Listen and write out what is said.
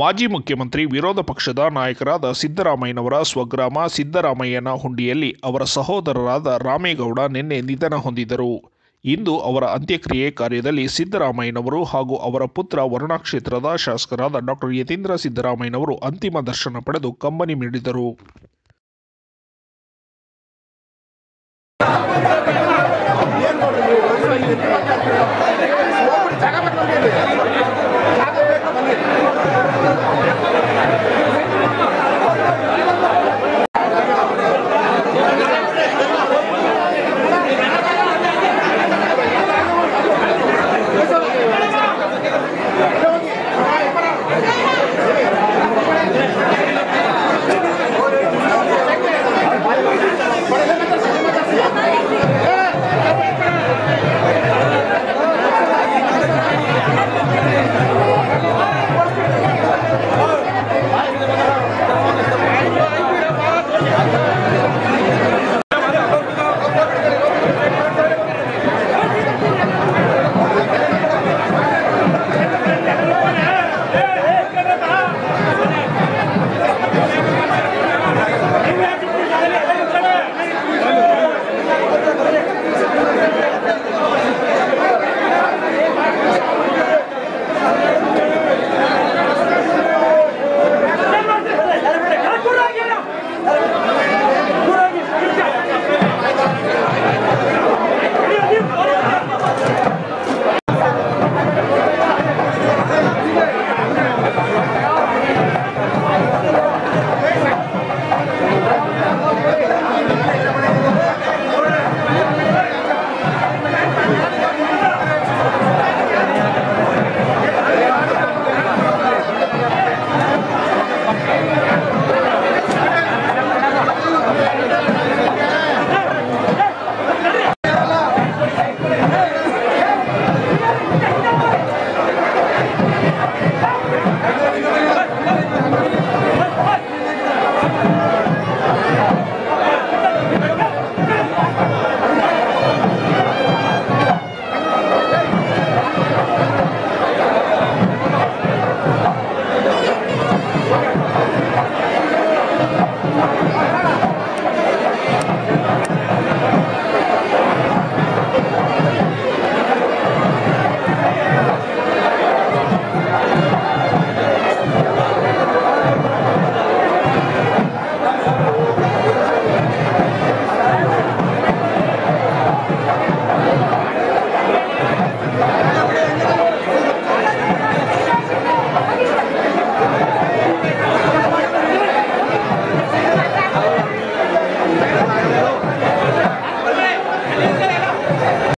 ಮಾಜಿ ಮುಖ್ಯಮಂತ್ರಿ ವಿರೋಧ ಪಕ್ಷದ ನಾಯಕರಾದ ಸಿದ್ದರಾಮಯ್ಯನವರ ಸ್ವಗ್ರಾಮ ಸಿದ್ದರಾಮಯ್ಯನ ಹುಂಡಿಯಲ್ಲಿ ಅವರ ಸಹೋದರರಾದ ರಾಮೇಗೌಡ ನಿನ್ನೆ ನಿಧನ ಹೊಂದಿದರು ಇಂದು ಅವರ ಅಂತ್ಯಕ್ರಿಯೆ ಕಾರ್ಯದಲ್ಲಿ ಸಿದ್ದರಾಮಯ್ಯನವರು ಹಾಗೂ ಅವರ ಪುತ್ರ ವರುಣಾ ಕ್ಷೇತ್ರದ ಶಾಸಕರಾದ ಡಾಕ್ಟರ್ ಯತೀಂದ್ರ ಸಿದ್ದರಾಮಯ್ಯನವರು ಅಂತಿಮ ದರ್ಶನ ಪಡೆದು ಕಂಬನಿ ಮಿಡಿದರು